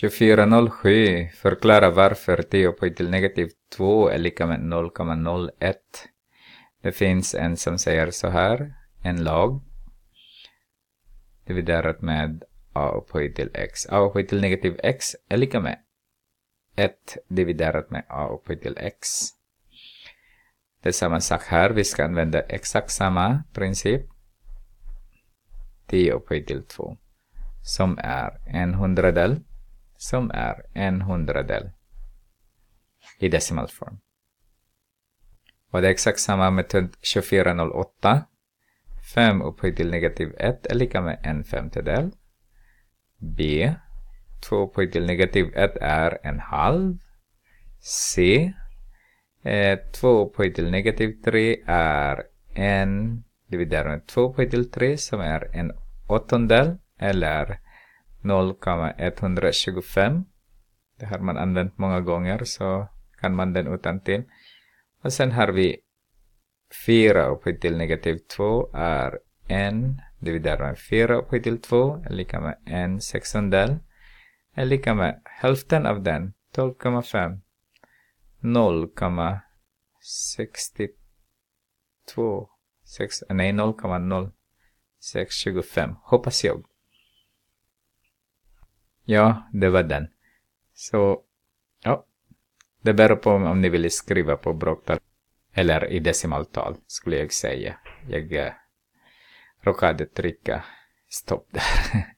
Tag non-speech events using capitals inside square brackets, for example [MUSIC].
2407 förklara varför 10 upphöjt till negativ 2 är lika med 0,01. Det finns en som säger så här, en lag dividerat med a upphöjt till x. a upphöjt till negativ x är lika med 1 dividerat med a upphöjt till x. Det är samma sak här, vi ska använda exakt samma princip. 10 upphöjt till 2 som är en hundradel som är en hundradel i decimalform. Och det är exakt samma metod 2408. 5 upphöjt till negativ 1 är lika med en femtedel. B. 2 upphöjt till negativ 1 är en halv. C. 2 eh, upphöjt till negativ 3 är en dividerat med 2 upphöjt till 3 som är en åttondel eller 0,125. Det har man använt många gånger så kan man den utan till. Och sen har vi 4 upphöjt till negativ 2 är 1 dividerat med 4 upphöjt till 2 är lika med 1 sextondel är lika med hälften av den 12,5 0,62 nej 0,0625 hoppas jag Ja, det var den. Så, ja. Det beror på om ni vill skriva på bråktal eller i decimaltal skulle jag säga. Jag eh, råkade trycka stopp där. [LAUGHS]